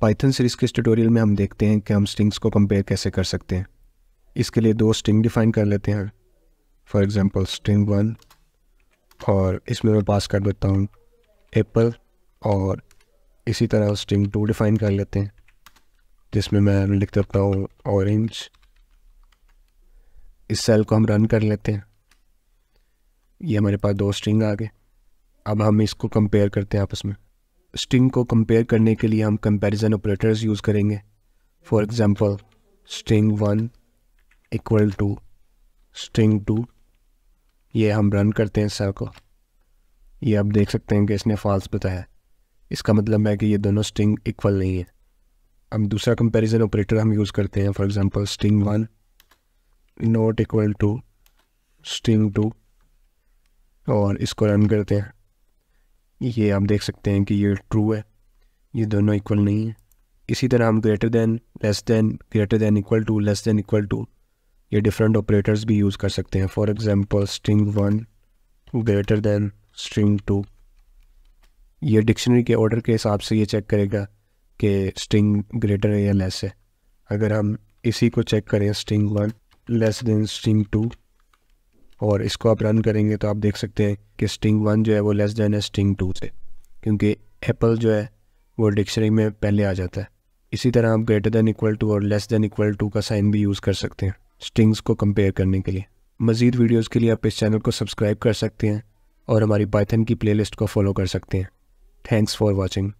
Python series के इस tutorial में हम देखते हैं कि हम स्ट्रिंग्स को कंपेयर कैसे कर सकते हैं इसके लिए दो स्ट्रिंग डिफाइन कर लेते हैं फॉर एग्जांपल स्ट्रिंग वन और इसमें मैं पास कर देता हूँ एप्पल और इसी तरह स्ट्रिंग टू डिफाइन कर लेते हैं जिसमें मैं लिख देता हूँ ऑरेंज इस सेल को हम रन कर लेते हैं ये हमारे पास दो स्ट्रिंग आ गए अब हम इसको कंपेयर करते हैं आपस में स्ट्रिंग को कंपेयर करने के लिए हम कंपैरिजन ऑपरेटर्स यूज़ करेंगे for example string one equal to string two ये हम रन करते हैं सर को ये आप देख सकते हैं कि इसने फॉल्स बताया इसका मतलब है कि ये दोनों स्ट्रिंग इक्वल नहीं है अब दूसरा कंपैरिजन ऑपरेटर हम यूज़ करते हैं for example string one not equal to string two और इसको रन करते हैं ये आप देख सकते हैं कि ये ट्रू है ये दोनों इक्वल नहीं है इसी तरह हम greater than less than greater than equal to less than equal to ये डिफरेंट ऑपरेटर्स भी यूज़ कर सकते हैं for example string one greater than string two ये डिक्शनरी के ऑर्डर के हिसाब से ये चेक करेगा कि स्ट्रिंग ग्रेटर है या लेस है अगर हम इसी को चेक करें string one less than string two और इसको आप रन करेंगे तो आप देख सकते हैं कि स्टिंग वन जो है वो लेस देन है स्टिंग टू से क्योंकि एप्पल जो है वो डिक्शनरी में पहले आ जाता है इसी तरह आप ग्रेटर दैन इक्वल टू और लेस देन इक्वल टू का साइन भी यूज़ कर सकते हैं स्टिंग्स को कंपेयर करने के लिए मज़ीद वीडियोज़ के लिए आप इस चैनल को सब्सक्राइब कर सकते हैं और हमारी पाइथन की प्लेलिस्ट को फॉलो कर सकते हैं थैंक्स फॉर वॉचिंग